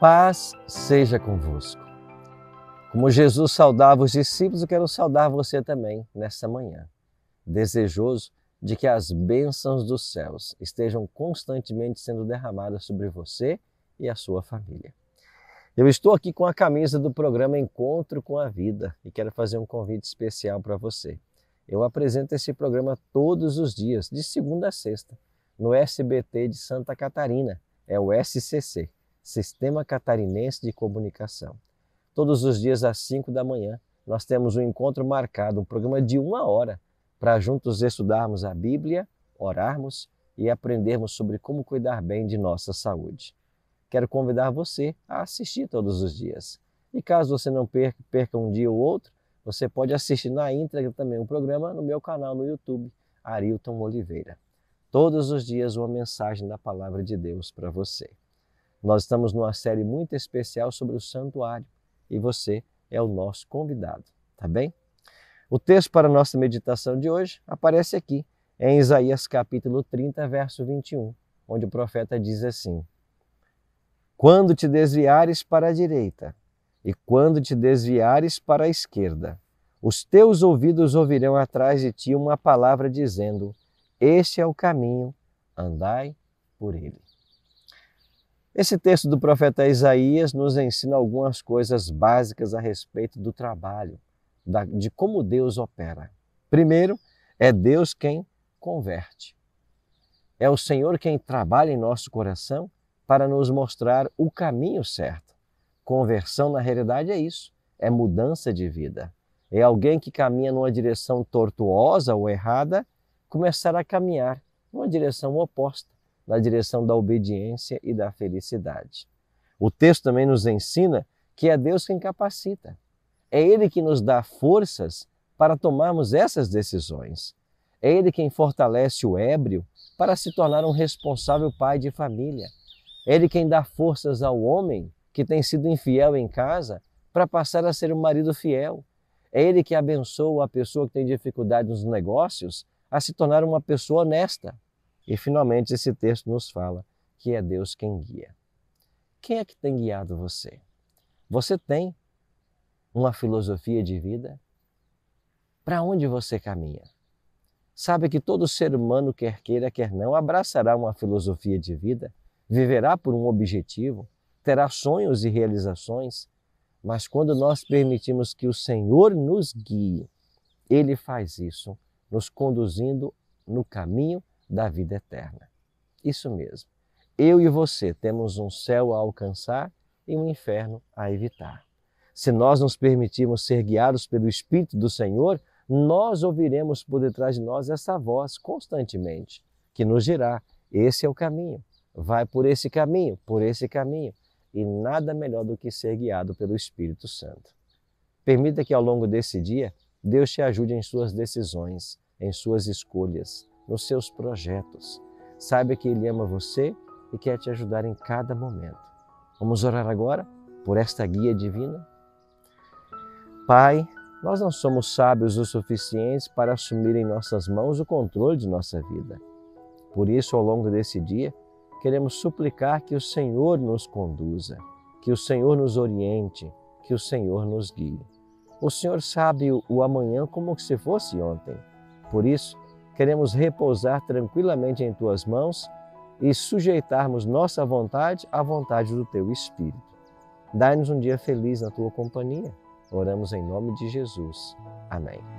paz seja convosco. Como Jesus saudava os discípulos, eu quero saudar você também nesta manhã, desejoso de que as bênçãos dos céus estejam constantemente sendo derramadas sobre você e a sua família. Eu estou aqui com a camisa do programa Encontro com a Vida e quero fazer um convite especial para você. Eu apresento esse programa todos os dias, de segunda a sexta, no SBT de Santa Catarina, é o SCC. Sistema Catarinense de Comunicação. Todos os dias às 5 da manhã, nós temos um encontro marcado, um programa de uma hora, para juntos estudarmos a Bíblia, orarmos e aprendermos sobre como cuidar bem de nossa saúde. Quero convidar você a assistir todos os dias. E caso você não perca, perca um dia ou outro, você pode assistir na íntegra também o um programa no meu canal no YouTube, Arilton Oliveira. Todos os dias uma mensagem da palavra de Deus para você. Nós estamos numa série muito especial sobre o santuário e você é o nosso convidado, tá bem? O texto para a nossa meditação de hoje aparece aqui, em Isaías capítulo 30, verso 21, onde o profeta diz assim: Quando te desviares para a direita e quando te desviares para a esquerda, os teus ouvidos ouvirão atrás de ti uma palavra dizendo: Este é o caminho, andai por ele. Esse texto do profeta Isaías nos ensina algumas coisas básicas a respeito do trabalho, de como Deus opera. Primeiro, é Deus quem converte. É o Senhor quem trabalha em nosso coração para nos mostrar o caminho certo. Conversão, na realidade, é isso: é mudança de vida. É alguém que caminha numa direção tortuosa ou errada começar a caminhar numa direção oposta, na direção da obediência e da felicidade. O texto também nos ensina que é Deus quem capacita. É Ele que nos dá forças para tomarmos essas decisões. É Ele quem fortalece o ébrio para se tornar um responsável pai de família. É Ele quem dá forças ao homem que tem sido infiel em casa para passar a ser um marido fiel. É Ele que abençoa a pessoa que tem dificuldade nos negócios a se tornar uma pessoa honesta. E finalmente esse texto nos fala que é Deus quem guia. Quem é que tem guiado você? Você tem uma filosofia de vida? Para onde você caminha? Sabe que todo ser humano, quer queira, quer não, abraçará uma filosofia de vida, viverá por um objetivo, terá sonhos e realizações, mas quando nós permitimos que o Senhor nos guie, Ele faz isso, nos conduzindo no caminho da vida eterna. Isso mesmo. Eu e você temos um céu a alcançar e um inferno a evitar. Se nós nos permitirmos ser guiados pelo Espírito do Senhor, nós ouviremos por detrás de nós essa voz constantemente, que nos dirá: esse é o caminho, vai por esse caminho, por esse caminho. E nada melhor do que ser guiado pelo Espírito Santo. Permita que ao longo desse dia, Deus te ajude em suas decisões, em suas escolhas nos seus projetos. Saiba que Ele ama você e quer te ajudar em cada momento. Vamos orar agora por esta guia divina? Pai, nós não somos sábios o suficiente para assumir em nossas mãos o controle de nossa vida. Por isso, ao longo desse dia, queremos suplicar que o Senhor nos conduza, que o Senhor nos oriente, que o Senhor nos guie. O Senhor sabe o amanhã como se fosse ontem. Por isso, queremos repousar tranquilamente em tuas mãos e sujeitarmos nossa vontade à vontade do teu Espírito. Dai-nos um dia feliz na tua companhia. Oramos em nome de Jesus. Amém.